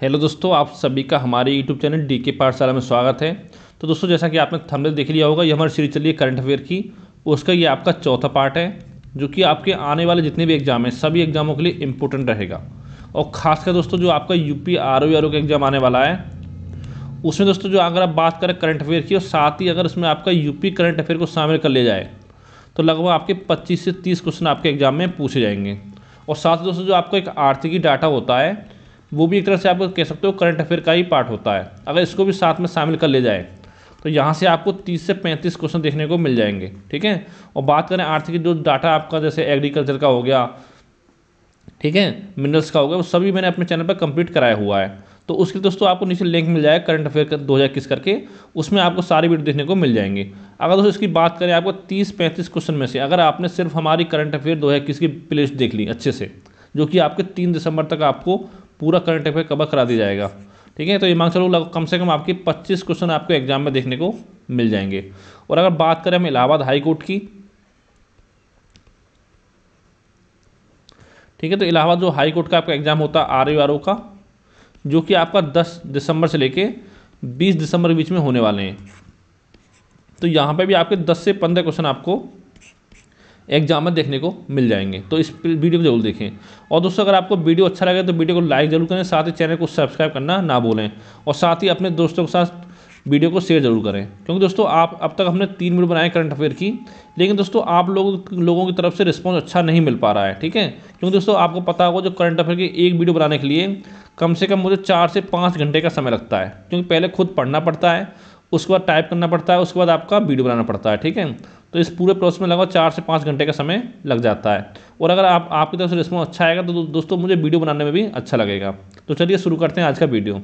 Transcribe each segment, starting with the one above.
Hello दोस्तों आप सभी का हमारे यूट्यूब चैनल डी के पाठशाला में स्वागत है तो दोस्तों जैसा कि आपने थंबनेल देख लिया होगा ये हमारी सीरीज है करंट अफेयर की उसका ये आपका चौथा पार्ट है जो कि आपके आने वाले जितने भी एग्जाम हैं सभी एग्जामों के लिए इम्पोर्टेंट रहेगा और ख़ासकर दोस्तों जो आपका U P R O R O का एग्ज़ाम आने वाला है उसमें दोस्तों जो अगर आप बात करें करंट अफेयर की और साथ ही अगर उसमें आपका यूपी करंट अफेयर को शामिल कर लिया जाए तो लगभग आपके 25 से 30 क्वेश्चन आपके एग्ज़ाम में पूछे जाएंगे और साथ ही दोस्तों जो आपका एक आर्थिकी डाटा होता है वो भी एक तरह से आप कह सकते हो करंट अफेयर का ही पार्ट होता है अगर इसको भी साथ में शामिल कर ले जाए तो यहाँ से आपको 30 से 35 क्वेश्चन देखने को मिल जाएंगे ठीक है और बात करें आर्थिक जो डाटा आपका जैसे एग्रीकल्चर का हो गया ठीक है मिनरल्स का हो गया वो सभी मैंने अपने चैनल पर कंप्लीट कराया हुआ है तो उसके दोस्तों आपको नीचे लिंक मिल जाएगा करंट अफेयर का दो हज़ार करके उसमें आपको सारी वीडियो देखने को मिल जाएंगे अगर दोस्तों इसकी बात करें आपको तीस पैंतीस क्वेश्चन में से अगर आपने सिर्फ हमारी करंट अफेयर दो हज़ार की प्लेस देख ली अच्छे से जो कि आपके तीन दिसंबर तक आपको पूरा करंट अफेयर कवर करा दिया जाएगा ठीक है तो ये मांग चलो कम से कम आपके 25 क्वेश्चन आपको एग्जाम में देखने को मिल जाएंगे और अगर बात करें हम इलाहाबाद हाई कोर्ट की ठीक है तो इलाहाबाद जो हाई कोर्ट का आपका एग्जाम होता है आर आर ओ का जो कि आपका 10 दिसंबर से लेके 20 दिसंबर के बीच में होने वाले हैं तो यहाँ पे भी आपके 10 से 15 क्वेश्चन आपको एग्जाम देखने को मिल जाएंगे तो इस वीडियो को जरूर देखें और दोस्तों अगर आपको वीडियो अच्छा लगे तो वीडियो को लाइक जरूर करें साथ ही चैनल को सब्सक्राइब करना ना भूलें और साथ ही अपने दोस्तों के साथ वीडियो को शेयर जरूर करें क्योंकि दोस्तों आप अब तक हमने तीन वीडियो बनाए करंट अफेयर की लेकिन दोस्तों आप लोग लोगों की तरफ से रिस्पॉन्स अच्छा नहीं मिल पा रहा है ठीक है क्योंकि दोस्तों आपको पता होगा जो करंट अफेयर की एक वीडियो बनाने के लिए कम से कम मुझे चार से पाँच घंटे का समय लगता है क्योंकि पहले खुद पढ़ना पड़ता है उसके बाद टाइप करना पड़ता है उसके बाद आपका वीडियो बनाना पड़ता है ठीक है तो इस पूरे प्रोसेस में लगभग चार से पाँच घंटे का समय लग जाता है और अगर आप आपकी तरफ से रिस्पॉन्स अच्छा आएगा तो दो, दोस्तों मुझे वीडियो बनाने में भी अच्छा लगेगा तो चलिए शुरू करते हैं आज का वीडियो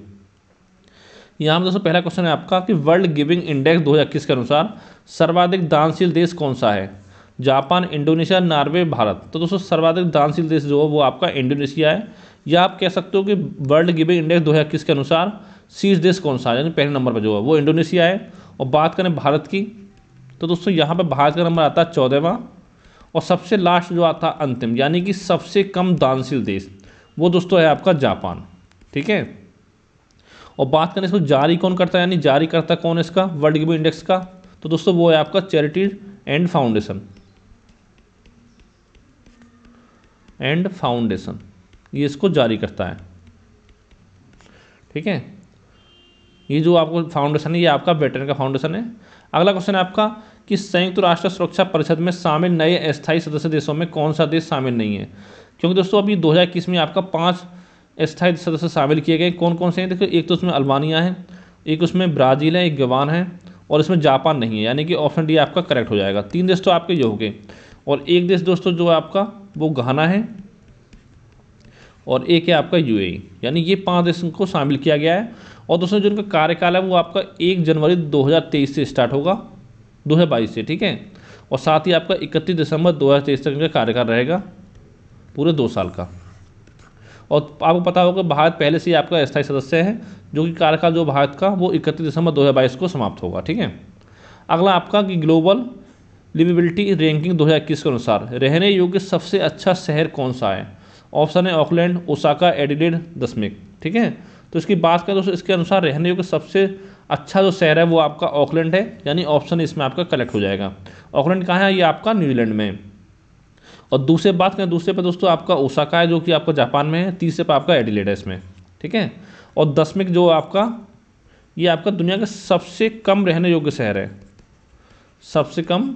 यहाँ पर दोस्तों पहला क्वेश्चन है आपका कि वर्ल्ड गिविंग इंडेक्स दो के अनुसार सर्वाधिक दानशील देश कौन सा है जापान इंडोनेशिया नॉर्वे भारत तो दोस्तों सर्वाधिक दानशील देश जो है वो आपका इंडोनेशिया है या आप कह सकते हो कि वर्ल्ड गिविंग इंडेक्स दो के अनुसार शीर्ष देश कौन सा है यानी पहले नंबर पर जो है वो इंडोनेशिया है और बात करें भारत की तो दोस्तों यहाँ पर भारत का नंबर आता है चौदहवा और सबसे लास्ट जो आता अंतिम यानी कि सबसे कम दानशील देश वो दोस्तों है आपका जापान ठीक है और बात करें इसको जारी कौन करता है यानी जारी करता कौन इसका वर्ल्ड गिव इंडेक्स का तो दोस्तों वो है आपका charity and foundation and foundation ये इसको जारी करता है ठीक है ये जो आपको फाउंडेशन है ये आपका ब्रिटेन का फाउंडेशन है अगला क्वेश्चन है आपका कि संयुक्त राष्ट्र सुरक्षा परिषद में शामिल नए स्थायी सदस्य देशों में कौन सा देश शामिल नहीं है क्योंकि दोस्तों अभी दो में आपका पाँच स्थायी सदस्य शामिल किए गए कौन कौन से हैं देखो एक तो उसमें अल्बानिया है एक उसमें ब्राज़ील है एक गवान है और इसमें जापान नहीं है यानी कि ऑप्शन डी आपका करेक्ट हो जाएगा तीन देश तो आपके ये हो गए और एक देश दोस्तों जो आपका वो घाना है और एक है आपका यूएई e। यानी ये पांच देशों को शामिल किया गया है और दोस्तों जो उनका कार्यकाल है वो आपका एक जनवरी 2023 से स्टार्ट होगा 2022 से ठीक है और साथ ही आपका इकतीस दिसंबर 2023 तक इनका कार्यकाल रहेगा पूरे दो साल का और आपको पता होगा भारत पहले से ही आपका स्थायी सदस्य है जो कि कार्यकाल जो भारत का वो इकतीस दिसंबर 2022 को समाप्त होगा ठीक है अगला आपका कि ग्लोबल लिविबिलिटी रैंकिंग 2021 के अनुसार रहने योग्य सबसे अच्छा शहर कौन सा है ऑप्शन है ऑकलैंड ओसाका एडिलेड दसमिक ठीक है तो इसकी बात करें दोस्तों इसके अनुसार रहने योग्य सबसे अच्छा जो शहर है वो आपका ऑकलैंड है यानी ऑप्शन इसमें आपका कलेक्ट हो जाएगा ऑकलैंड कहाँ है ये आपका न्यूजीलैंड में और दूसरे बात करें दूसरे पर दोस्तों आपका ओसाका है जो कि आपका जापान में है तीसरे पर आपका एडिलेड है इसमें ठीक है और दसवें जो आपका ये आपका दुनिया का सबसे कम रहने योग्य शहर है सबसे कम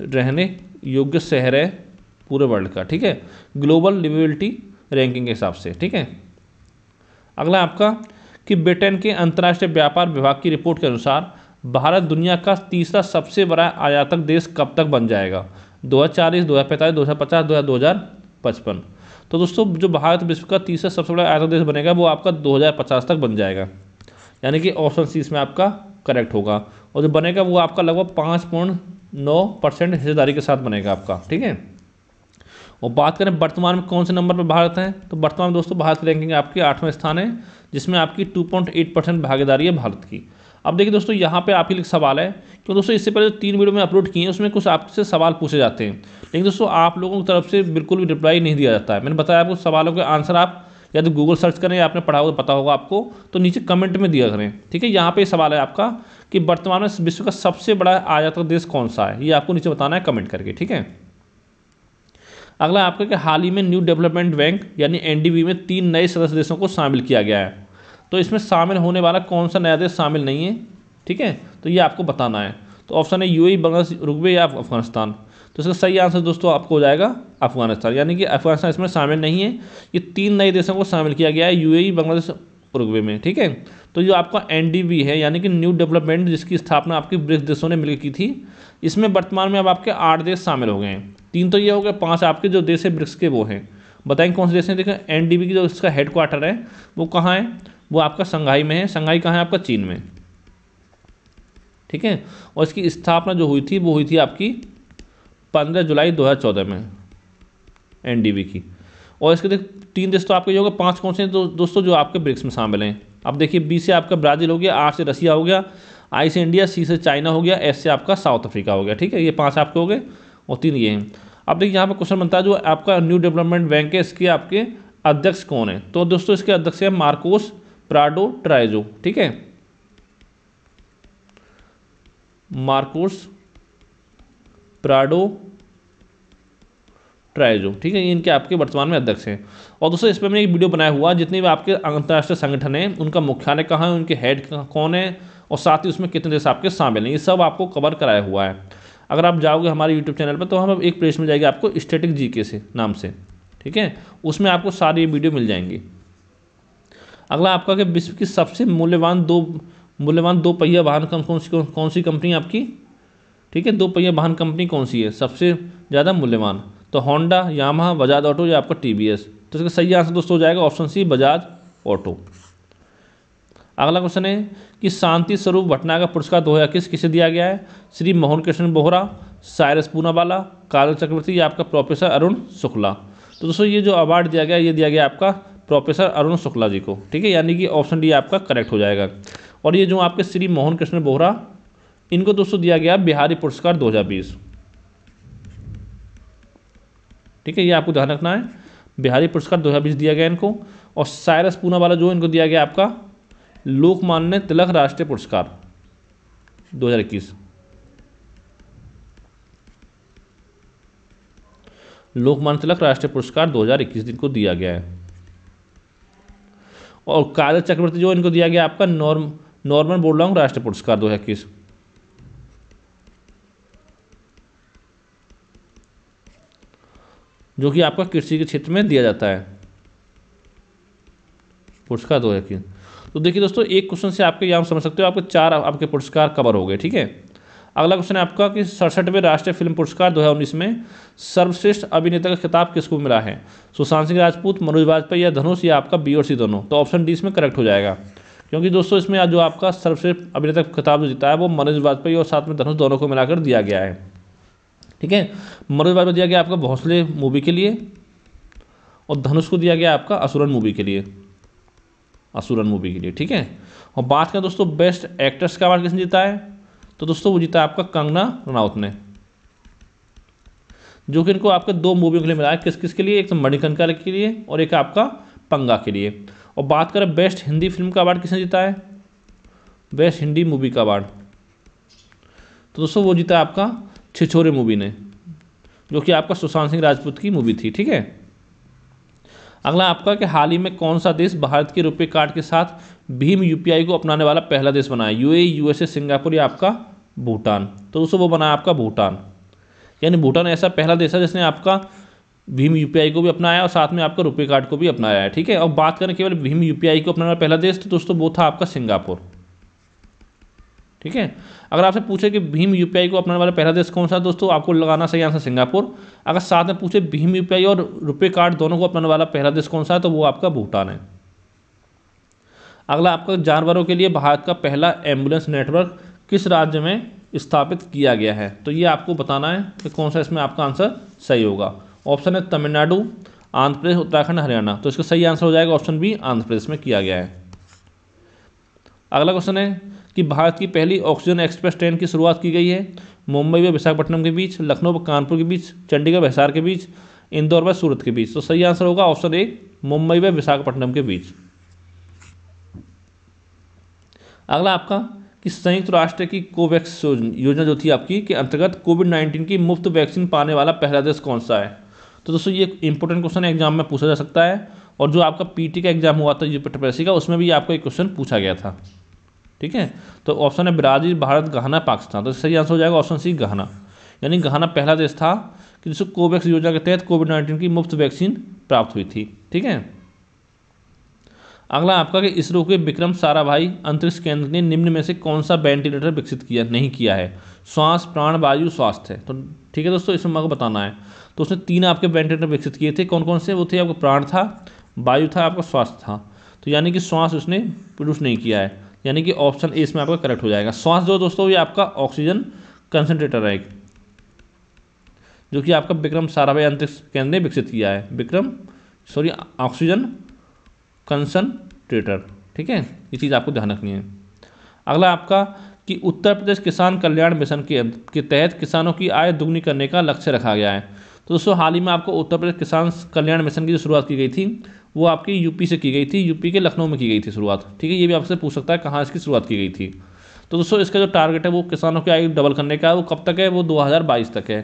रहने योग्य शहर है पूरे वर्ल्ड का ठीक है ग्लोबल लिवेबिलिटी रैंकिंग के हिसाब से ठीक है अगला आपका कि ब्रिटेन के अंतर्राष्ट्रीय व्यापार विभाग की रिपोर्ट के अनुसार भारत दुनिया का तीसरा सबसे बड़ा आयातक देश कब तक बन जाएगा दो हज़ार चालीस दो हज़ार पैंतालीस दो हज़ार पचास दो हज़ार दो हज़ार पचपन तो दोस्तों जो भारत विश्व का तीसरा सबसे बड़ा आयातक देश बनेगा वो आपका दो हज़ार पचास तक बन जाएगा यानी कि ऑप्शन सी इसमें आपका करेक्ट होगा और जो बनेगा वो आपका लगभग पाँच पॉइंट नौ परसेंट हिस्सेदारी के साथ बनेगा आपका ठीक है और बात करें वर्तमान में कौन से नंबर पर भारत है तो वर्तमान में दोस्तों भारत रैंकिंग आपकी आठवें स्थान है जिसमें आपकी 2.8 परसेंट भागीदारी है भारत की अब देखिए दोस्तों यहाँ पे आपके लिए सवाल है क्योंकि दोस्तों इससे पहले तीन वीडियो में अपलोड किए हैं उसमें कुछ आपसे सवाल पूछे जाते हैं लेकिन दोस्तों आप लोगों की तरफ से बिल्कुल भी रिप्लाई नहीं दिया जाता है मैंने बताया आपको सवालों के आंसर आप या तो गूगल सर्च करें या आपने पढ़ा होगा तो पता होगा आपको तो नीचे कमेंट में दिया करें ठीक है यहाँ पे सवाल है आपका कि वर्तमान में विश्व का सबसे बड़ा आयातक देश कौन सा है ये आपको नीचे बताना है कमेंट करके ठीक है अगला आपका कि हाल ही में न्यू डेवलपमेंट बैंक यानी एनडीबी में तीन नए सदस्य देशों को शामिल किया गया है तो इसमें शामिल होने वाला कौन सा नया देश शामिल नहीं है ठीक है तो ये आपको बताना है तो ऑप्शन है ए बंग्लादेश रुकबे या अफगानिस्तान तो इसका सही आंसर दोस्तों आपको हो जाएगा अफगानिस्तान यानी कि अफगानिस्तान इसमें शामिल नहीं है ये तीन नए देशों को शामिल किया गया है ए बांग्लादेश रुकवे में ठीक है तो जो आपका एन है यानी कि न्यू डेवलपमेंट जिसकी स्थापना आपकी ब्रिक्स देशों ने मिलकर की थी इसमें वर्तमान में अब आपके आठ देश शामिल हो गए हैं तीन तो ये हो गया पाँच आपके जो देश है ब्रिक्स के वो हैं बताएंगे कौन से देश हैं देखें एनडीबी की जो इसका हेड क्वार्टर है वो कहाँ है वो आपका संघाई में है संघाई कहाँ है आपका चीन में ठीक है और इसकी स्थापना जो हुई थी वो हुई थी आपकी पंद्रह जुलाई दो में एन की और इसके देख तीन देश तो आपके ये हो पाँच कौन से दो, दोस्तों जो आपके ब्रिक्स में शामिल हैं अब देखिए बी से आपका ब्राज़ील हो गया आठ से रसिया हो गया आई से इंडिया सी से चाइना हो गया एस से आपका साउथ अफ्रीका हो गया ठीक है ये पांच आपके हो गए और तीन ये हैं अब देखिए यहाँ पर क्वेश्चन बनता है जो आपका न्यू डेवलपमेंट बैंक है इसके आपके अध्यक्ष कौन है तो दोस्तों इसके अध्यक्ष है मार्कोस प्राडो ट्राइजो ठीक है मार्कोस प्राडो ट्राइजो ठीक है ये इनके आपके वर्तमान में अध्यक्ष हैं और दोस्तों इस पर मैंने एक वीडियो बनाया हुआ जितने भी आपके अंतर्राष्ट्रीय संगठन हैं उनका मुख्यालय कहाँ है उनके हेड कौन है और साथ ही उसमें कितने देश आपके शामिल हैं ये सब आपको कवर कराया हुआ है अगर आप जाओगे हमारे यूट्यूब चैनल पर तो हम एक प्लेस में जाएगी आपको स्टेटिक जी से नाम से ठीक है उसमें आपको सारी वीडियो मिल जाएंगी अगला आपका कि विश्व की सबसे मूल्यवान दो मूल्यवान दो पहिया वाहन कौन सी कौन सी कंपनी आपकी ठीक है दो पहिया वाहन कंपनी कौन सी है सबसे ज़्यादा मूल्यवान तो होंडा यामा बजाज ऑटो या आपका टी तो इसका सही आंसर दोस्तों हो जाएगा ऑप्शन सी बजाज ऑटो अगला क्वेश्चन है कि शांति स्वरूप भटना का पुरस्कार दो हज़ार किस किसे दिया गया है श्री मोहन कृष्ण बोहरा सायरस पूनावाला काल चक्रवर्ती या आपका प्रोफेसर अरुण शुक्ला तो दोस्तों ये जो अवार्ड दिया गया ये दिया गया आपका प्रोफेसर अरुण शुक्ला जी को ठीक है यानी कि ऑप्शन डी आपका करेक्ट हो जाएगा और ये जो आपके श्री मोहन कृष्ण बोहरा इनको दोस्तों दिया गया बिहारी पुरस्कार बीस ठीक है ये आपको ध्यान रखना है बिहारी पुरस्कार बीस दिया गया इनको और सायरस पूना वाला जो इनको दिया गया आपका लोकमान्य तिलक राष्ट्रीय पुरस्कार 2021 लोकमान्य तिलक राष्ट्रीय पुरस्कार 2021 दिन को दिया गया है और काल चक्रवर्ती जो इनको दिया गया आपका नॉर्म नॉर्मल बोल रहा हूँ राष्ट्रीय पुरस्कार दो जो कि आपका कृषि के क्षेत्र में दिया जाता है पुरस्कार दो तो देखिए दोस्तों एक क्वेश्चन से आपके यहाँ समझ सकते हो आपके चार आपके पुरस्कार कवर हो गए ठीक है अगला क्वेश्चन है आपका कि सड़सठवें राष्ट्रीय फिल्म पुरस्कार 2019 में सर्वश्रेष्ठ अभिनेता का खिताब किसको मिला है सुशांत सिंह राजपूत मनोज वाजपेयी या धनुष या आपका बी और सी दोनों तो ऑप्शन डी इसमें करेक्ट हो जाएगा क्योंकि दोस्तों इसमें जो आपका सर्वश्रेष्ठ अभिनेता खिताब जो जीता है वो मनोज वाजपेयी और साथ में धनुष दोनों को मिलाकर दिया गया है ठीक है मनोज वाजपेयी दिया गया आपका भोसले मूवी के लिए और धनुष को दिया गया आपका असुरन मूवी के लिए असुरन मूवी के लिए ठीक है और बात करें दोस्तों बेस्ट एक्ट्रेस का अवार्ड किसने जीता है तो दोस्तों वो जीता है आपका कंगना रनौत ने जो कि इनको आपके दो मूवियों के लिए मिला है किस किस के लिए एक तो मणिकंका के लिए और एक आपका पंगा के लिए और बात करें बेस्ट हिंदी फिल्म का अवार्ड किसने जीता है बेस्ट हिंदी मूवी का अवार्ड तो दोस्तों वो जीता आपका छिछोरे मूवी ने जो कि आपका सुशांत सिंह राजपूत की मूवी थी ठीक है अगला आपका कि हाल ही में कौन सा देश भारत के रुपये कार्ड के साथ भीम यूपीआई को अपनाने वाला पहला देश बना है यूएई यूएसए सिंगापुर या आपका भूटान तो दोस्तों वो बना आपका भूटान यानी भूटान ऐसा पहला देश है जिसने आपका भीम यूपीआई को भी अपनाया और साथ में आपका रुपये कार्ड को भी अपनाया है ठीक है और बात करें केवल भीम यूपीआई को अपनाने वाला पहला देश तो दोस्तों वो था आपका सिंगापुर ठीक है अगर आपसे पूछे कि भीम यूपीआई को अपनाने वाला पहला देश कौन सा दोस्तों आपको लगाना सही आंसर सिंगापुर अगर साथ में पूछे भीम यूपीआई और रुपे कार्ड दोनों को अपनाने वाला पहला देश कौन सा है तो वो आपका भूटान है अगला आपका जानवरों के लिए भारत का पहला एम्बुलेंस नेटवर्क किस राज्य में स्थापित किया गया है तो ये आपको बताना है कि कौन सा इसमें आपका आंसर सही होगा ऑप्शन है तमिलनाडु आंध्र प्रदेश उत्तराखंड हरियाणा तो इसका सही आंसर हो जाएगा ऑप्शन बी आंध्र प्रदेश में किया गया है अगला क्वेश्चन है कि भारत की पहली ऑक्सीजन एक्सप्रेस ट्रेन की शुरुआत की गई है मुंबई व विशाखपट्टनम के बीच लखनऊ व कानपुर के बीच चंडीगढ़ व हिसार के बीच इंदौर व सूरत के बीच तो सही आंसर होगा ऑप्शन ए मुंबई व विशाखापट्टनम के बीच अगला आपका कि संयुक्त राष्ट्र की कोवैक्स योजना जो थी आपकी के अंतर्गत कोविड नाइन्टीन की मुफ्त वैक्सीन पाने वाला पहला देश कौन सा है तो दोस्तों ये इंपॉर्टेंट क्वेश्चन एग्जाम में पूछा जा सकता है और जो आपका पीटी का एग्जाम हुआ था यूपी का उसमें भी आपको एक क्वेश्चन पूछा गया था ठीक है तो ऑप्शन है ब्राज़ील भारत गहना पाकिस्तान तो सही आंसर हो जाएगा ऑप्शन सी गहना यानी गहना पहला देश था कि जिसको कोवैक्स योजना के तहत कोविड नाइन्टीन की मुफ्त वैक्सीन प्राप्त हुई थी ठीक है अगला आपका कि इसरो के विक्रम साराभाई अंतरिक्ष केंद्र ने निम्न में से कौन सा वेंटिलेटर विकसित किया नहीं किया है श्वास प्राण वायु स्वास्थ्य तो ठीक है दोस्तों इसमें मैं बताना है तो उसने तीन आपके वेंटिलेटर विकसित किए थे कौन कौन से वो थे आपका प्राण था वायु था आपका स्वास्थ्य था तो यानी कि श्वास उसने प्रोड्यूस नहीं किया है यानी कि ऑप्शन ए इसमें आपका करेक्ट हो जाएगा श्वास जो दोस्तों ये आपका ऑक्सीजन कंसनट्रेटर है जो कि आपका विक्रम साराभाई अंतरिक्ष केंद्र ने विकसित किया है विक्रम सॉरी ऑक्सीजन कंसनट्रेटर ठीक है ये चीज़ आपको ध्यान रखनी है अगला आपका कि उत्तर प्रदेश किसान कल्याण मिशन के के तहत किसानों की आय दुगनी करने का लक्ष्य रखा गया है तो दोस्तों हाल ही में आपको उत्तर प्रदेश किसान कल्याण मिशन की जो शुरुआत की गई थी वो आपकी यूपी से की गई थी यूपी के लखनऊ में की गई थी शुरुआत ठीक है ये भी आपसे पूछ सकता है कहाँ इसकी शुरुआत की गई थी तो दोस्तों इसका जो टारगेट है वो किसानों की आयु डबल करने का है वो कब तक है वो 2022 तक है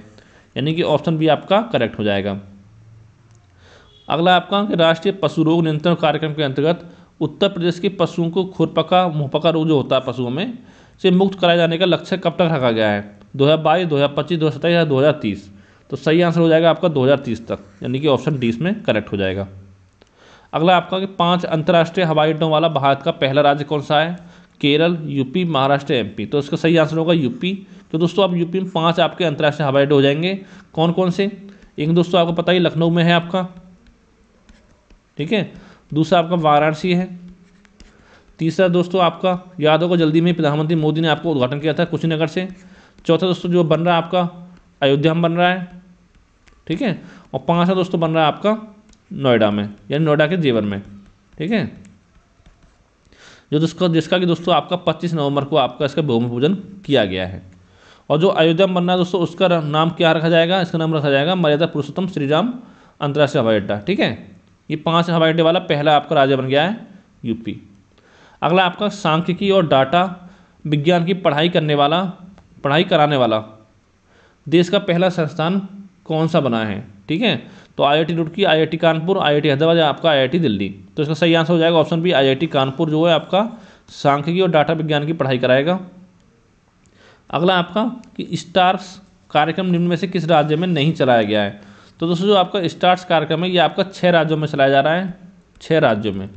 यानी कि ऑप्शन बी आपका करेक्ट हो जाएगा अगला आपका राष्ट्रीय पशु रोग नियंत्रण कार्यक्रम के अंतर्गत उत्तर प्रदेश के पशुओं को खुरपका मुहपका रोग जो होता है पशुओं में से मुक्त कराए जाने का लक्ष्य कब तक रखा गया है दो दो हज़ार हज़ार बाईस पच्चीस दो हज़ार सत्ताईस या तीस तो सही आंसर हो जाएगा आपका दो हज़ार तीस तक यानी कि ऑप्शन डी इसमें करेक्ट हो जाएगा अगला आपका कि पांच अंतर्राष्ट्रीय हवाई अड्डों वाला भारत का पहला राज्य कौन सा है केरल यूपी महाराष्ट्र एमपी तो इसका सही आंसर होगा यूपी तो दोस्तों आप यूपी में पाँच आपके अंतर्राष्ट्रीय हवाई अड्डे हो जाएंगे कौन कौन से एक दोस्तों आपको पता ही लखनऊ में है आपका ठीक है दूसरा आपका वाराणसी है तीसरा दोस्तों आपका याद होगा जल्दी में प्रधानमंत्री मोदी ने आपको उद्घाटन किया था कुशीनगर से चौथा दोस्तों जो बन रहा है आपका अयोध्या में बन रहा है ठीक है और पाँचवा दोस्तों बन रहा है आपका नोएडा में यानी नोएडा के जेवर में ठीक है जो जिसको जिसका कि दोस्तों आपका 25 नवंबर को आपका इसका भूमि पूजन किया गया है और जो अयोध्या में बनना है दोस्तों उसका नाम क्या रखा जाएगा इसका नाम रखा जाएगा मर्यादा पुरुषोत्तम श्रीराम अंतर्राष्ट्रीय हवाई अड्डा ठीक है ये पांच हवाई अड्डे वाला पहला आपका राज्य बन गया है यूपी अगला आपका सांख्यिकी और डाटा विज्ञान की पढ़ाई करने वाला पढ़ाई कराने वाला देश का पहला संस्थान कौन सा बना है ठीक है तो IIT Roorkee IIT Kanpur IIT Hyderabad या आपका आईआईटी दिल्ली तो इसका सही आंसर हो जाएगा ऑप्शन बी आईआईटी कानपुर जो है आपका सांख्यिकी और डाटा विज्ञान की पढ़ाई कराएगा अगला आपका कि स्टार्स कार्यक्रम निम्न में से किस राज्य में नहीं चलाया गया है तो दोस्तों जो आपका स्टार्स कार्यक्रम है ये आपका छः राज्यों में चलाया जा रहा है छः राज्यों में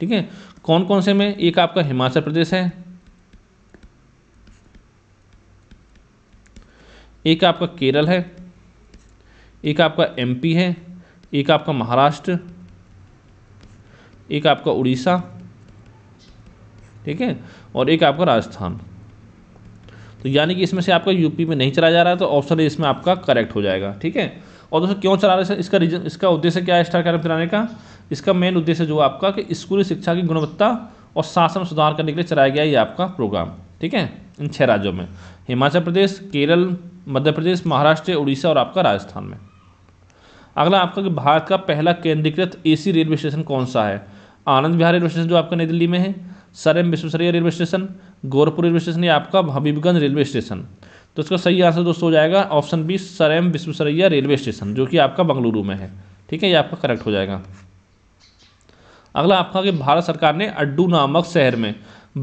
ठीक है कौन कौन से में एक आपका हिमाचल प्रदेश है एक आपका केरल है एक आपका एमपी है एक आपका महाराष्ट्र एक आपका उड़ीसा ठीक है और एक आपका राजस्थान तो यानी कि इसमें से आपका यूपी में नहीं चला जा रहा है तो ऑप्शन इसमें आपका करेक्ट हो जाएगा ठीक है और दोस्तों क्यों चला रहे हैं इसका रीजन इसका उद्देश्य क्या है स्टार कार्यक्रम चलाने का इसका मेन उद्देश्य जो आपका कि स्कूली शिक्षा की गुणवत्ता और शासन सुधार करने के लिए चलाया गया ये आपका प्रोग्राम ठीक है इन छः राज्यों में हिमाचल प्रदेश केरल मध्य प्रदेश महाराष्ट्र उड़ीसा और आपका राजस्थान में अगला आपका कि भारत का पहला केंद्रीकृत एसी रेलवे स्टेशन कौन सा है आनंद विहार रेलवे स्टेशन जो आपका नई दिल्ली में है sir M Visvesvaraya railway station Gorakhpur railway station या आपका हबीबगंज रेलवे स्टेशन तो इसका सही आंसर दोस्तों हो जाएगा option B sir M railway station जो कि आपका बंगलुरु में है ठीक है ये आपका करेक्ट हो जाएगा अगला आपका कि भारत सरकार ने अड्डू नामक शहर में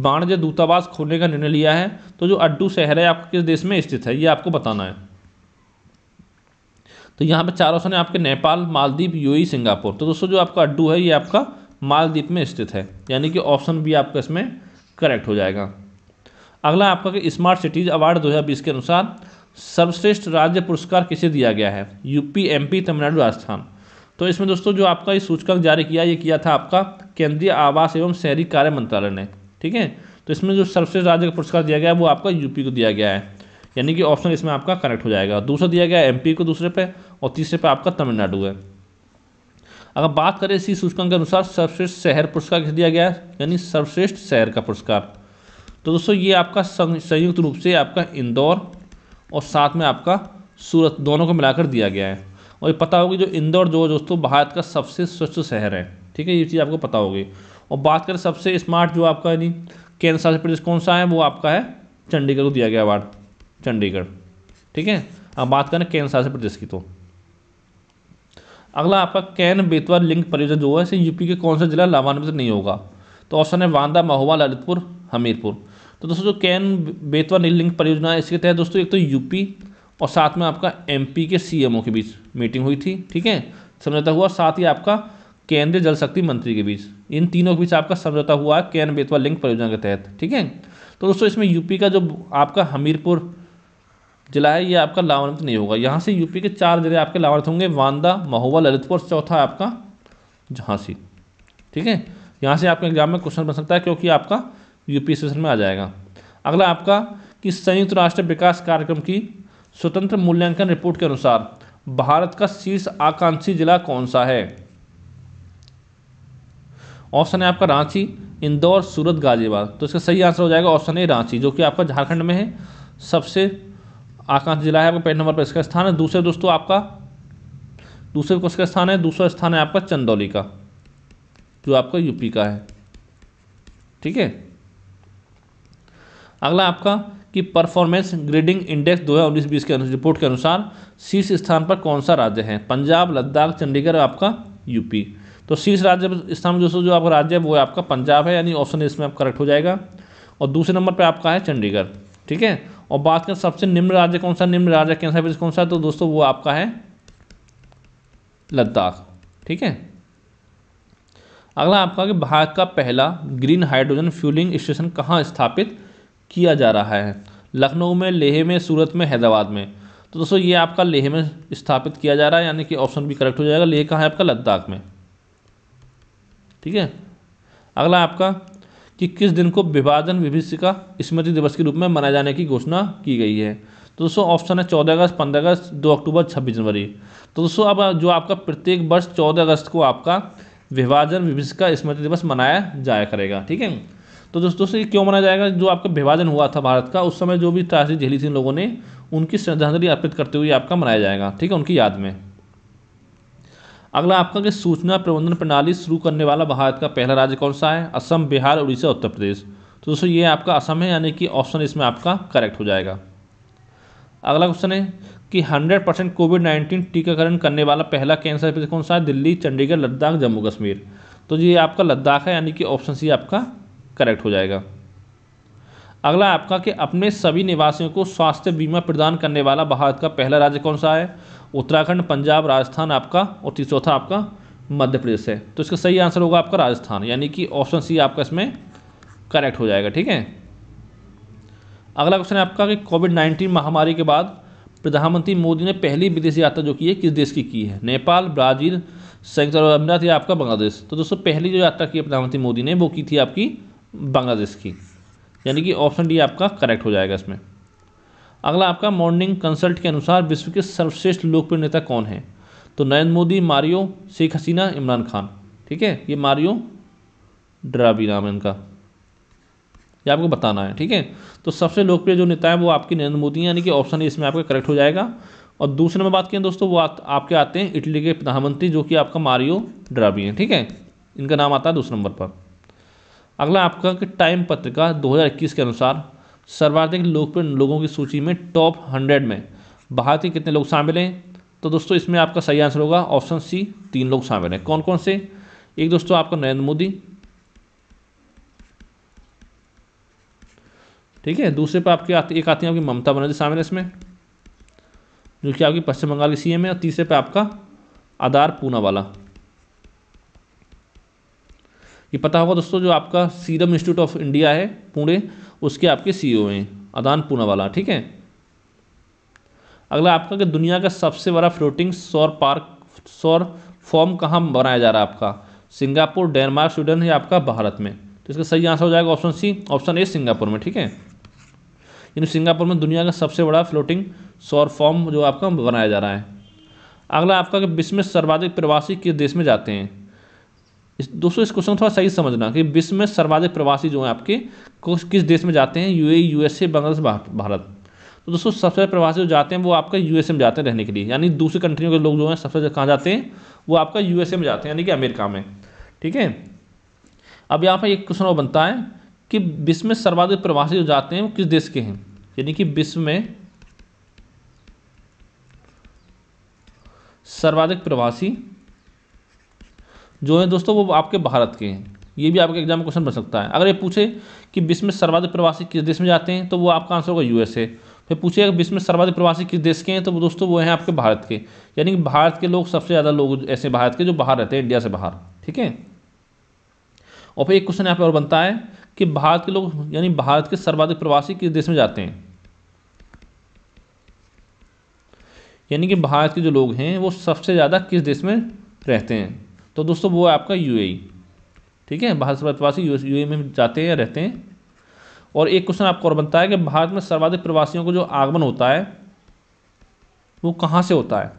वाणिज्य दूतावास खोलने का निर्णय लिया है तो जो अड्डू शहर है आपका किस देश में स्थित है ये आपको बताना है तो यहाँ पे चार ऑप्शन है आपके नेपाल मालदीप यूएई सिंगापुर तो दोस्तों जो आपका अड्डू है ये आपका मालदीप में स्थित है यानी कि ऑप्शन बी आपका इसमें करेक्ट हो जाएगा अगला आपका कि स्मार्ट सिटीज़ अवार्ड 2020 के अनुसार सर्वश्रेष्ठ राज्य पुरस्कार किसे दिया गया है यूपी एमपी तमिलनाडु राजस्थान तो इसमें दोस्तों जो आपका ये सूचकांक जारी किया ये किया था आपका केंद्रीय आवास एवं शहरी कार्य मंत्रालय ने ठीक है तो इसमें जो सर्वश्रेष्ठ राज्य का पुरस्कार दिया गया है वो आपका यूपी को दिया गया है यानी कि ऑप्शन इसमें आपका करेक्ट हो जाएगा दूसरा दिया गया एमपी को दूसरे पे और तीसरे पर आपका तमिलनाडु है अगर बात करें इसी सूचकांक के अनुसार सर्वश्रेष्ठ शहर पुरस्कार किस दिया गया है यानी सर्वश्रेष्ठ शहर का पुरस्कार तो दोस्तों ये आपका संयुक्त रूप से आपका इंदौर और साथ में आपका सूरत दोनों को मिलाकर दिया गया है और ये पता होगी जो इंदौर जो दोस्तों भारत का सबसे स्वच्छ शहर है ठीक है ये चीज़ आपको पता होगी और बात करें सबसे स्मार्ट जो आपका यानी केंद्र शासित प्रदेश कौन सा है वो आपका है चंडीगढ़ को दिया गया अवार्ड चंडीगढ़ ठीक है अब बात करें केंद्र शासित प्रदेश की तो अगला आपका कैन बेतवा लिंक परियोजना जो है इसे यूपी के कौन सा जिला लाभान्वित नहीं होगा तो ऑप्शन है बांदा महुआ ललितपुर हमीरपुर तो दोस्तों जो कैन बेतवा लिंक परियोजना है इसके तहत दोस्तों एक तो यूपी और साथ में आपका एमपी के सीएमओ के बीच मीटिंग हुई थी ठीक है समझौता हुआ साथ ही आपका केंद्रीय जल शक्ति मंत्री के बीच इन तीनों के बीच आपका समझौता हुआ है कैन बेतवा लिंक परियोजना के तहत ठीक है तो दोस्तों इसमें यूपी का जो आपका हमीरपुर जिला है ये आपका लाभान्वित तो नहीं होगा यहाँ से यूपी के चार जिले आपके लाभान्वित होंगे वांदा महुआ ललितपुर चौथा आपका झांसी ठीक है यहाँ से आपके एग्जाम में क्वेश्चन बन सकता है क्योंकि आपका यूपी सेशन में आ जाएगा अगला आपका कि संयुक्त राष्ट्र विकास कार्यक्रम की स्वतंत्र मूल्यांकन रिपोर्ट के अनुसार भारत का शीर्ष आकांक्षी जिला कौन सा है ऑप्शन है आपका रांची इंदौर सूरत गाजियाबाद तो इसका सही आंसर हो जाएगा ऑप्शन ए रांची जो कि आपका झारखंड में है सबसे आकांक्ष जिला है आपका पहले नंबर पर इसका स्थान है दूसरे दोस्तों आपका दूसरे को स्थान है दूसरा स्थान है आपका चंदौली का जो आपका यूपी का है ठीक है अगला आपका कि परफॉर्मेंस ग्रेडिंग इंडेक्स दो हज़ार उन्नीस बीस के रिपोर्ट के अनुसार शीर्ष स्थान पर कौन सा राज्य है पंजाब लद्दाख चंडीगढ़ आपका यूपी तो शीर्ष राज्य स्थान में दोस्तों जो आपका राज्य है वो आपका पंजाब है यानी ऑप्शन इसमें आप करेक्ट हो जाएगा और दूसरे नंबर पर आपका है चंडीगढ़ ठीक है और बात करें सबसे निम्न राज्य कौन सा निम्न राज्य कैंसर प्रदेश कौन सा तो दोस्तों वो आपका है लद्दाख ठीक है अगला आपका कि भारत का पहला ग्रीन हाइड्रोजन फ्यूलिंग स्टेशन कहाँ स्थापित किया जा रहा है लखनऊ में लेह में सूरत में हैदराबाद में तो दोस्तों ये आपका लेह में स्थापित किया जा रहा है यानी कि ऑप्शन भी करेक्ट हो जाएगा लेह कहाँ है आपका लद्दाख में ठीक है अगला आपका कि किस दिन को विभाजन का स्मृति दिवस के रूप में मनाए जाने की घोषणा की गई है तो दोस्तों ऑप्शन है चौदह अगस्त पंद्रह अगस्त दो अक्टूबर छब्बीस जनवरी तो दोस्तों अब जो आपका प्रत्येक वर्ष चौदह अगस्त को आपका विभाजन का स्मृति दिवस मनाया जाया करेगा ठीक है तो दोस्तों से क्यों मनाया जाएगा जो आपका विभाजन हुआ था भारत का उस समय जो भी त्रासदी झेली थी लोगों ने उनकी श्रद्धांजलि अर्पित करते हुए आपका मनाया जाएगा ठीक है उनकी याद में अगला आपका कि सूचना प्रबंधन प्रणाली शुरू करने वाला भारत का पहला राज्य कौन सा है असम बिहार उड़ीसा उत्तर प्रदेश तो दोस्तों ये आपका असम है यानी कि ऑप्शन इसमें आपका करेक्ट हो जाएगा अगला क्वेश्चन है कि 100 परसेंट कोविड नाइन्टीन टीकाकरण करने वाला पहला केंद्र शासित कौन सा है दिल्ली चंडीगढ़ लद्दाख जम्मू कश्मीर तो ये आपका लद्दाख है यानी कि ऑप्शन सी आपका करेक्ट हो जाएगा अगला आपका कि अपने सभी निवासियों को स्वास्थ्य बीमा प्रदान करने वाला भारत का पहला राज्य कौन सा है उत्तराखंड पंजाब राजस्थान आपका और तीसरा चौथा आपका मध्य प्रदेश है तो इसका सही आंसर होगा आपका राजस्थान यानी कि ऑप्शन सी आपका इसमें करेक्ट हो जाएगा ठीक है अगला क्वेश्चन है आपका कि कोविड नाइन्टीन महामारी के बाद प्रधानमंत्री मोदी ने पहली विदेश यात्रा जो की है किस देश की की है नेपाल ब्राज़ील संयुक्त अरब अमीरात या आपका बांग्लादेश तो दोस्तों पहली जो यात्रा की प्रधानमंत्री मोदी ने वो की थी आपकी बांग्लादेश की यानी कि ऑप्शन डी आपका करेक्ट हो जाएगा इसमें अगला आपका मॉर्निंग कंसल्ट के अनुसार विश्व के सर्वश्रेष्ठ लोकप्रिय नेता कौन है तो नरेंद्र मोदी मारियो शेख हसीना इमरान खान ठीक है ये मारियो ड्राबी नाम है इनका ये आपको बताना है ठीक है तो सबसे लोकप्रिय जो नेता है वो आपके नरेंद्र मोदी यानी कि ऑप्शन इसमें आपका करेक्ट हो जाएगा और दूसरे में बात करें दोस्तों वो आ, आपके आते हैं इटली के प्रधानमंत्री जो कि आपका मारियो ड्राबी हैं ठीक है इनका नाम आता है दूसरे नंबर पर अगला आपका कि टाइम पत्रिका दो के अनुसार सर्वाधिक लोकप्रिय लोगों की सूची में टॉप हंड्रेड में भारत के कितने लोग शामिल हैं तो दोस्तों इसमें आपका सही आंसर होगा ऑप्शन सी तीन लोग शामिल हैं कौन कौन से एक दोस्तों आपका नरेंद्र मोदी ठीक है दूसरे पर आपके आती एक आती है आपकी ममता बनर्जी शामिल है इसमें जो कि आपकी पश्चिम बंगाल की सीएम है और तीसरे पे आपका आधार पूनावाला ये पता होगा दोस्तों जो आपका सीरम इंस्टीट्यूट ऑफ इंडिया है पुणे उसके आपके सी ओ e हैं अदान पूना वाला ठीक है अगला आपका कि दुनिया का सबसे बड़ा फ्लोटिंग सौर पार्क सौर फॉर्म कहाँ बनाया जा रहा है आपका सिंगापुर डेनमार्क स्वीडन या आपका भारत में तो इसका सही आंसर हो जाएगा option C option A Singapore में ठीक है यानी सिंगापुर में दुनिया का सबसे बड़ा फ्लोटिंग सौर फॉर्म जो आपका बनाया जा रहा है अगला आपका कि विश्व में सर्वाधिक प्रवासी किस देश में जाते हैं इस दोस्तों इस क्वेश्चन को थोड़ा सही समझना कि विश्व में सर्वाधिक प्रवासी जो हैं आपके किस देश में जाते हैं यूए यूएसए बांग्लादेश भारत तो दोस्तों सबसे ज़्यादा प्रवासी जो जाते हैं वो आपका यूएसए में जाते हैं रहने के लिए यानी दूसरी कंट्रियों के लोग जो हैं सबसे ज़्यादा कहाँ जाते हैं वो आपका यूएसए में जाते हैं यानी कि अमेरिका में ठीक है अब यहाँ पर एक क्वेश्चन और बनता है कि विश्व में सर्वाधिक प्रवासी जो जाते हैं वो किस देश के हैं यानी कि विश्व में सर्वाधिक प्रवासी जो हैं दोस्तों वो आपके भारत के हैं ये भी आपके एग्जाम क्वेश्चन बन सकता है अगर ये पूछे कि विश्व में सर्वाधिक प्रवासी किस देश में जाते हैं तो वो आपका आंसर होगा यूएसए फिर पूछे अगर विश्व में सर्वाधिक प्रवासी किस देश के हैं तो दोस्तों वो हैं आपके भारत के यानी कि भारत के लोग सबसे ज़्यादा लोग ऐसे भारत के जो बाहर रहते हैं इंडिया से बाहर ठीक है और फिर एक क्वेश्चन यहाँ पर और बनता है कि भारत के लोग यानी भारत के सर्वाधिक प्रवासी किस देश में जाते हैं यानी कि भारत के जो लोग हैं वो सबसे ज़्यादा किस देश में रहते हैं तो दोस्तों वो है आपका यूएई e। ठीक है भारत प्रवासी यूएई e, e में जाते हैं या रहते हैं और एक क्वेश्चन आपको और बनता है कि भारत में सर्वाधिक प्रवासियों को जो आगमन होता है वो कहाँ से होता है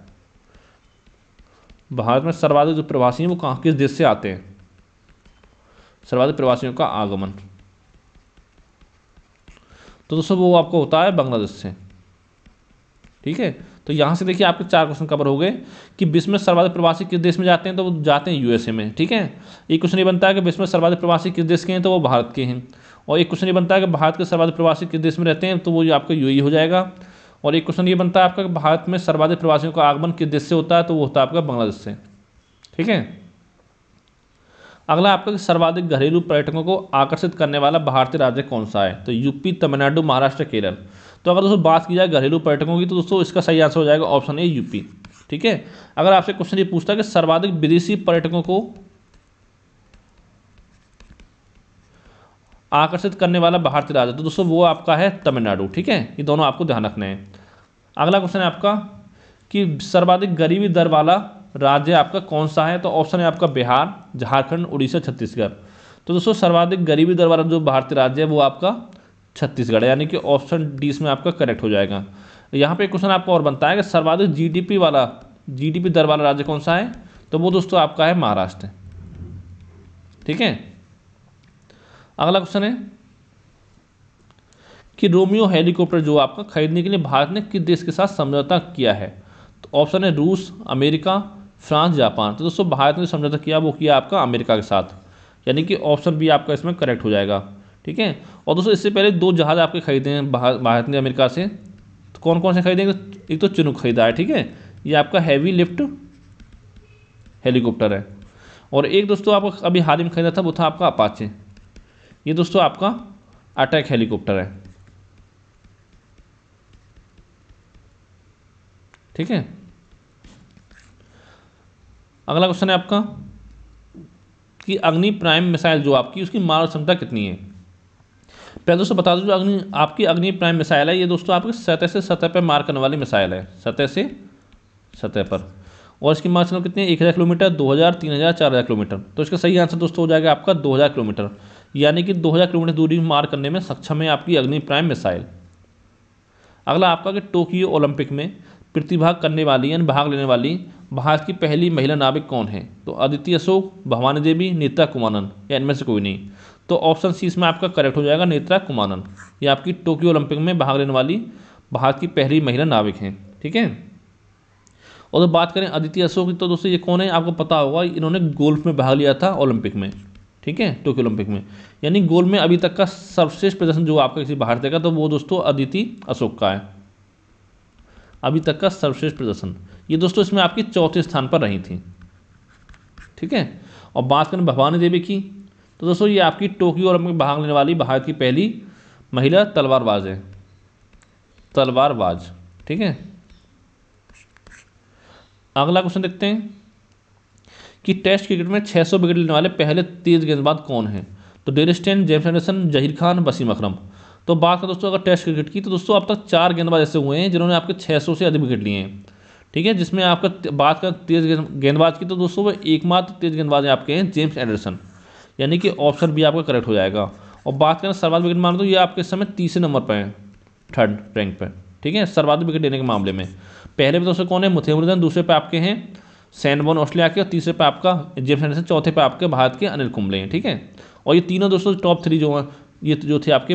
भारत में सर्वाधिक जो प्रवासी हैं वो कहाँ किस देश से आते हैं सर्वाधिक प्रवासियों का आगमन तो दोस्तों वो आपको होता है बांग्लादेश से ठीक है तो यहाँ से देखिए आपके चार क्वेश्चन कवर हो गए कि विश्व में सर्वाधिक प्रवासी किस देश में जाते हैं तो वो जाते हैं यूएसए में ठीक है एक क्वेश्चन ये बनता है कि विश्व में सर्वाधिक प्रवासी किस देश के हैं तो वो भारत के हैं और एक क्वेश्चन ये बनता है कि भारत के सर्वाधिक प्रवासी किस देश में रहते हैं तो वो आपका यू e हो जाएगा और एक क्वेश्चन ये बनता है आपका भारत में सर्वाधिक प्रवासियों का आगमन किस देश से होता है तो वो होता है आपका बांग्लादेश से ठीक है अगला आपका सर्वाधिक घरेलू पर्यटकों को आकर्षित करने वाला भारतीय राज्य कौन सा है तो यूपी तमिलनाडु महाराष्ट्र केरल तो अगर दोस्तों बात की जाए घरेलू पर्यटकों की तो दोस्तों इसका सही आंसर हो जाएगा ऑप्शन ए यूपी ठीक है अगर आपसे क्वेश्चन ये पूछता है कि सर्वाधिक विदेशी पर्यटकों को आकर्षित करने वाला भारतीय राज्य तो दोस्तों वो आपका है तमिलनाडु ठीक है ये दोनों आपको ध्यान रखना है अगला क्वेश्चन है आपका कि सर्वाधिक गरीबी दर वाला राज्य आपका कौन सा है तो ऑप्शन है आपका बिहार झारखंड उड़ीसा छत्तीसगढ़ तो दोस्तों सर्वाधिक गरीबी दर वाला जो भारतीय राज्य है वो आपका छत्तीसगढ़ यानी कि ऑप्शन डी इसमें आपका करेक्ट हो जाएगा यहाँ पे क्वेश्चन आपका और बनता है कि सर्वाधिक जीडीपी वाला जीडीपी दर वाला राज्य कौन सा है तो वो दोस्तों आपका है महाराष्ट्र ठीक है अगला क्वेश्चन है कि रोमियो हेलीकॉप्टर जो आपका खरीदने के लिए भारत ने किस देश के साथ समझौता किया है तो ऑप्शन है रूस अमेरिका फ्रांस जापान तो दोस्तों भारत ने समझौता किया वो किया आपका अमेरिका के साथ यानी कि ऑप्शन बी आपका इसमें करेक्ट हो जाएगा ठीक है और दोस्तों इससे पहले दो जहाज़ आपके खरीदे हैं भारत ने अमेरिका से तो कौन कौन से खरीदेंगे एक तो चुनुक खरीदा है ठीक है ये आपका हैवी लिफ्ट हेलीकॉप्टर है और एक दोस्तों आपको अभी हाल ही में खरीदा था वो था आपका अपाचे ये दोस्तों आपका अटैक हेलीकॉप्टर है ठीक है अगला क्वेश्चन है आपका कि अग्नि प्राइम मिसाइल जो आपकी उसकी मार क्षमता कितनी है पहले दोस्तों बता दूँ जो अग्नि आपकी अग्नि प्राइम मिसाइल है ये दोस्तों आपकी सतह से सतह पर मार करने वाली मिसाइल है सतह से सतह पर और इसकी मार्च कितनी है एक हज़ार किलोमीटर दो हज़ार तीन हज़ार चार हज़ार किलोमीटर तो इसका सही आंसर दोस्तों हो जाएगा आपका दो हज़ार किलोमीटर यानी कि दो हज़ार किलोमीटर दूरी मार करने में सक्षम है आपकी अग्नि प्राइम मिसाइल अगला आपका कि टोक्यो ओलंपिक में प्रतिभाग करने वाली यानी भाग लेने वाली भारत की पहली महिला नाविक कौन है तो आदित्य अशोक भवानी देवी नीता कुमानन या इनमें से कोई नहीं तो ऑप्शन सी इसमें आपका करेक्ट हो जाएगा नेत्रा कुमानन ये आपकी टोक्यो ओलंपिक में भाग लेने वाली भारत की पहली महिला नाविक हैं ठीक है और तो बात करें अदिति अशोक की तो दोस्तों ये कौन है आपको पता होगा इन्होंने गोल्फ में भाग लिया था ओलंपिक में ठीक है टोक्यो ओलंपिक में यानी गोल्फ में अभी तक का सर्वश्रेष्ठ प्रदर्शन जो आपका किसी भारतीय का तो वो दोस्तों अदिति अशोक का है अभी तक का सर्वश्रेष्ठ प्रदर्शन ये दोस्तों इसमें आपकी चौथे स्थान पर रही थी ठीक है और बात करें भवानी देवी की तो दोस्तों ये आपकी टोक्यो ओलंपिक में भाग लेने वाली भारत की पहली महिला तलवारबाज है तलवारबाज ठीक है अगला क्वेश्चन देखते हैं कि टेस्ट क्रिकेट में 600 विकेट लेने वाले पहले तेज गेंदबाज कौन हैं तो डेरिस्टेन Steyn James Anderson Zaheer Khan Wasim Akram तो बात करें दोस्तों अगर टेस्ट क्रिकेट की तो दोस्तों अब तक चार गेंदबाज ऐसे हुए हैं जिन्होंने आपके 600 से अधिक विकेट लिए हैं ठीक है जिसमें आपका बात करें तेज गेंदबाज की तो दोस्तों वह एकमात्र तेज गेंदबाज आपके हैं जेम्स एंडरसन यानी कि ऑप्शन बी आपका करेक्ट हो जाएगा और बात करें सर्वाधिक विकेट मारने तो ये आपके समय तीसरे नंबर पर हैं थर्ड रैंक पर ठीक है सर्वाधिक विकेट लेने के मामले में पहले पे तो दोस्तों कौन है मुथेमुरदन दूसरे पे आपके हैं बॉन ऑस्ट्रेलिया के और तीसरे पे आपका जेम्स एंडरसन चौथे पे आपके भारत के अनिल कुंबले हैं ठीक है और ये तीनों दोस्तों टॉप थ्री जो हैं ये जो थे आपके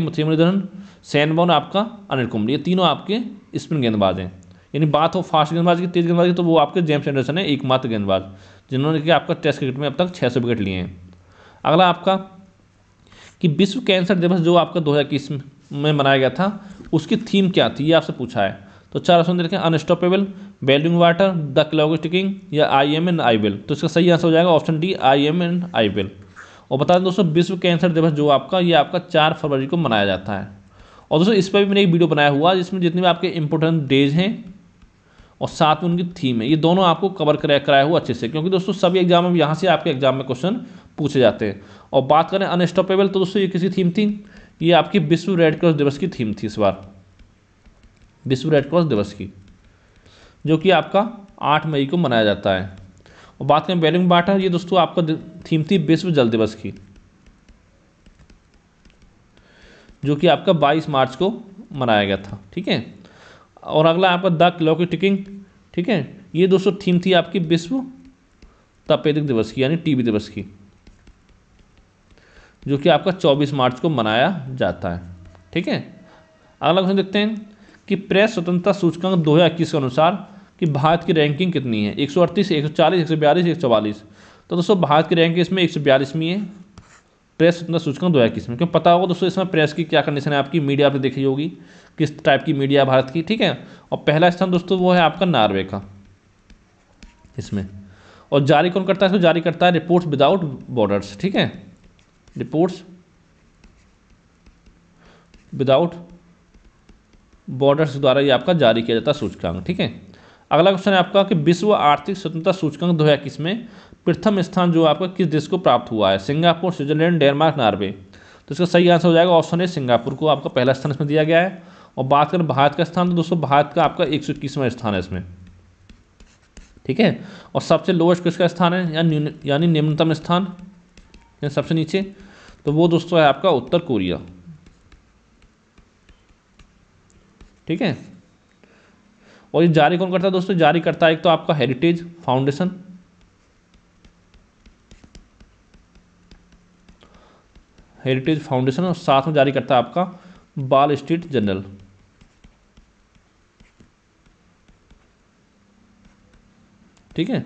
सैन बॉन आपका अनिल कुंबले ये तीनों आपके स्पिन गेंदबाज हैं यानी बात हो फास्ट गेंदबाज की तेज गेंदबाज की तो वो आपके जेम्स एंडरसन है एकमात्र गेंदबाज जिन्होंने कि आपका टेस्ट क्रिकेट में अब तक छः विकेट लिए हैं अगला आपका कि विश्व कैंसर दिवस जो आपका दो हज़ार में मनाया गया था उसकी थीम क्या थी ये आपसे पूछा है तो चार ऑप्शन देखें unstoppable valuing water the clog sticking या I am an I will तो इसका सही आंसर हो जाएगा option D I am an I will और बता दें दोस्तों विश्व कैंसर दिवस जो आपका ये आपका चार फरवरी को मनाया जाता है और दोस्तों इस पर भी मैंने एक वीडियो बनाया हुआ जिसमें जितने भी आपके इंपॉर्टेंट डेज हैं और साथ में उनकी थीम है ये दोनों आपको कवर कराया कराया हुआ अच्छे से क्योंकि दोस्तों सभी एग्जाम में यहाँ से आपके एग्जाम में क्वेश्चन पूछे जाते हैं और बात करें अनस्टॉपेबल तो दोस्तों ये किसी थीम थी ये आपकी विश्व रेड क्रॉस दिवस की थीम थी इस बार विश्व रेड क्रॉस दिवस की जो कि आपका आठ मई को मनाया जाता है और बात करें बैलिंग बाटा ये दोस्तों आपका थीम थी विश्व जल दिवस की जो कि आपका 22 मार्च को मनाया गया था ठीक है और अगला आपका द क्लॉक की टिकिंग ठीक है ये दोस्तों थीम थी आपकी विश्व तपेदिक दिवस की यानी टीबी दिवस की जो कि आपका 24 मार्च को मनाया जाता है ठीक है अगला क्वेश्चन देखते हैं कि प्रेस स्वतंत्रता सूचकांक दो के अनुसार कि भारत की रैंकिंग कितनी है एक सौ अड़तीस एक सौ चालीस एक सौ बयालीस एक सौ तो दोस्तों भारत की रैंकिंग इसमें एक सौ बयालीसवीं है प्रेस स्वतंत्रता सूचकांक दो हज़ार इक्कीस में क्यों पता होगा दोस्तों इसमें प्रेस की क्या कंडीशन है आपकी मीडिया आपने देखी होगी किस टाइप की मीडिया भारत की ठीक है और पहला स्थान दोस्तों वो है आपका नार्वे का इसमें और जारी कौन करता है इसको जारी करता है रिपोर्ट्स विदाउट बॉर्डर्स ठीक है reports विदाउट बॉर्डर्स द्वारा ये आपका जारी किया जाता सूचकांक ठीक है अगला क्वेश्चन है आपका कि विश्व आर्थिक स्वतंत्रता सूचकांक दो हज़ार इक्कीस में प्रथम स्थान जो आपका किस देश को प्राप्त हुआ है सिंगापुर स्विट्जरलैंड डेनमार्क नॉर्वे तो इसका सही आंसर हो जाएगा ऑप्शन ए सिंगापुर को आपका पहला स्थान इसमें दिया गया है और बात करें भारत का स्थान तो दोस्तों भारत का आपका एक स्थान है इसमें ठीक है और सबसे लोवेस्ट किसका स्थान है यानी निम्नतम स्थान सबसे नीचे तो वो दोस्तों है आपका उत्तर कोरिया ठीक है और ये जारी कौन करता है दोस्तों जारी करता है एक तो आपका हेरिटेज फाउंडेशन हेरिटेज फाउंडेशन और साथ में जारी करता है आपका बाल स्ट्रीट जनरल ठीक है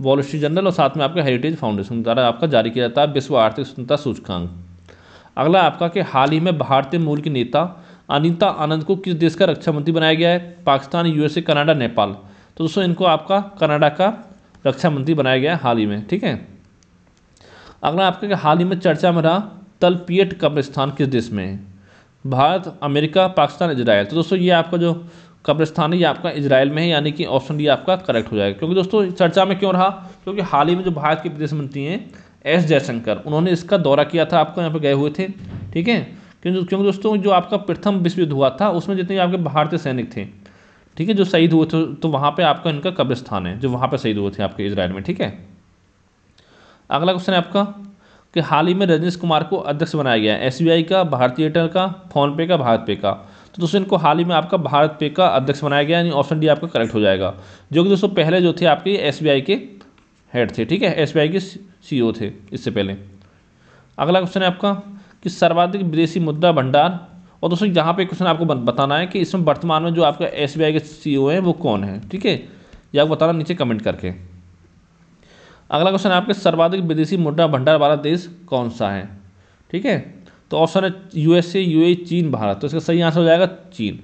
वॉल स्ट्रीट जर्नल और साथ में आपका हेरिटेज फाउंडेशन द्वारा आपका जारी किया जाता है विश्व आर्थिक स्वतंत्रता सूचकांक अगला आपका कि हाल ही में भारतीय मूल की नेता अनिता आनंद को किस देश का रक्षा मंत्री बनाया गया है पाकिस्तान यूएसए कनाडा नेपाल तो दोस्तों इनको आपका कनाडा का रक्षा मंत्री बनाया गया है हाल ही में ठीक है अगला आपका हाल ही में चर्चा में रहा तलपियट कब्रिस्तान किस देश में है भारत अमेरिका पाकिस्तान इजराइल तो दोस्तों ये आपका जो कब्रिस्तान ये आपका इसराइल में है यानी कि ऑप्शन डी आपका करेक्ट हो जाएगा क्योंकि दोस्तों चर्चा में क्यों रहा क्योंकि हाल ही में जो भारत के विदेश मंत्री हैं एस जयशंकर उन्होंने इसका दौरा किया था आपको यहाँ पर गए हुए थे ठीक है क्योंकि क्योंकि दोस्तों जो आपका प्रथम विश्व युद्ध हुआ था उसमें जितने आपके भारतीय सैनिक थे ठीक है जो शहीद हुए थे तो वहाँ पर आपका इनका कब्रिस्तान है जो वहाँ पर शहीद हुए थे आपके इसराइल में ठीक है अगला क्वेश्चन है आपका कि हाल ही में रजनीश कुमार को अध्यक्ष बनाया गया है एस का भारतीय एयरटेल का फोनपे का भारत पे का तो दोस्तों इनको हाल ही में आपका भारत पे का अध्यक्ष बनाया गया यानी ऑप्शन डी आपका करेक्ट हो जाएगा जो कि दोस्तों पहले जो थे आपके एस के हेड थे ठीक है एस के सी e थे इससे पहले अगला क्वेश्चन है आपका कि सर्वाधिक विदेशी मुद्रा भंडार और दोस्तों यहाँ पे क्वेश्चन आपको बताना है कि इसमें वर्तमान में जो आपका एस के सी e हैं वो कौन है ठीक है ये आपको बताना नीचे कमेंट करके अगला क्वेश्चन है आपके सर्वाधिक विदेशी मुद्रा भंडार वाला देश कौन सा है ठीक है तो ऑप्शन है यूएसए यूएई चीन भारत तो इसका सही आंसर हो जाएगा चीन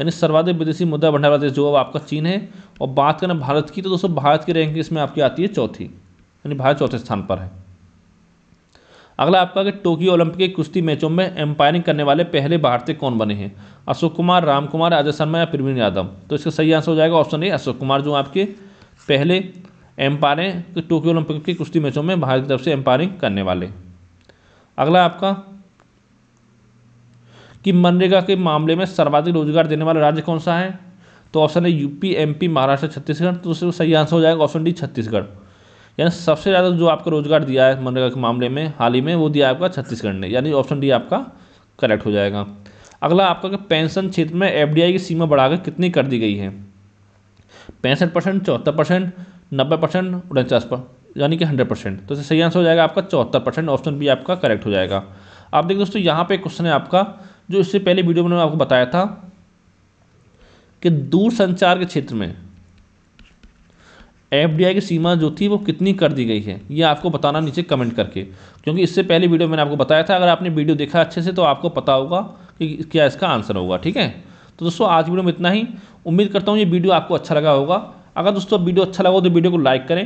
यानी सर्वाधिक विदेशी मुद्रा भंडार देश जो आपका चीन है और बात करें भारत की तो दोस्तों भारत की रैंकिंग इसमें आपकी आती है चौथी यानी भारत चौथे स्थान पर है अगला आपका कि टोक्यो ओलंपिक के कुश्ती मैचों में एम्पायरिंग करने वाले पहले भारतीय कौन बने हैं अशोक कुमार राम कुमार अजय शर्मा या प्रवीण यादव तो इसका सही आंसर हो जाएगा ऑप्शन ए अशोक कुमार जो आपके पहले एम्पायरें टोक्यो ओलंपिक के कुश्ती मैचों में भारत की तरफ से एम्पायरिंग करने वाले अगला आपका कि मनरेगा के मामले में सर्वाधिक रोजगार देने वाला राज्य कौन सा है तो ऑप्शन है यूपी एमपी महाराष्ट्र छत्तीसगढ़ तो उसमें सही आंसर हो जाएगा ऑप्शन डी छत्तीसगढ़ यानी सबसे ज़्यादा जो आपको रोजगार दिया है मनरेगा के मामले में हाल ही में वो दिया आपका छत्तीसगढ़ ने यानी ऑप्शन डी आपका करेक्ट हो जाएगा अगला आपका कि पेंशन क्षेत्र में एफ की सीमा बढ़ाकर कितनी कर दी गई है पैंसठ परसेंट चौहत्तर परसेंट नब्बे परसेंट उनचास पर यानी कि हंड्रेड परसेंट तो सही आंसर हो जाएगा आपका चौहत्तर परसेंट ऑप्शन बी आपका करेक्ट हो जाएगा आप देखिए दोस्तों यहाँ पे क्वेश्चन है आपका जो इससे पहले वीडियो में मैंने आपको बताया था कि दूर संचार के क्षेत्र में एफ की सीमा जो थी वो कितनी कर दी गई है ये आपको बताना नीचे कमेंट करके क्योंकि इससे पहले वीडियो मैंने आपको बताया था अगर आपने वीडियो देखा अच्छे से तो आपको पता होगा कि क्या इसका आंसर होगा ठीक है तो दोस्तों आज वीडियो में इतना ही उम्मीद करता हूँ ये वीडियो आपको अच्छा लगा होगा अगर दोस्तों वीडियो अच्छा लगा हो तो वीडियो को लाइक करें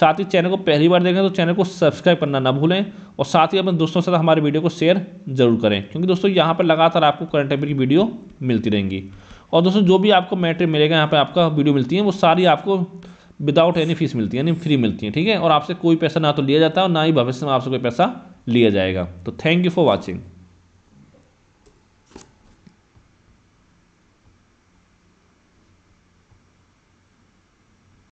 साथ ही चैनल को पहली बार देखें तो चैनल को सब्सक्राइब करना ना भूलें और साथ ही अपने दोस्तों के साथ हमारे वीडियो को शेयर जरूर करें क्योंकि दोस्तों यहाँ पर लगातार आपको करंट अफेयर की वीडियो मिलती रहेंगी और दोस्तों जो भी आपको मैटर मिलेगा यहाँ पर आपका वीडियो मिलती है वो सारी आपको विदाउट एनी फीस मिलती है यानी फ्री मिलती है ठीक है और आपसे कोई पैसा ना तो लिया जाता है और ना ही भविष्य में आपसे कोई पैसा लिया जाएगा तो थैंक यू फॉर वॉचिंग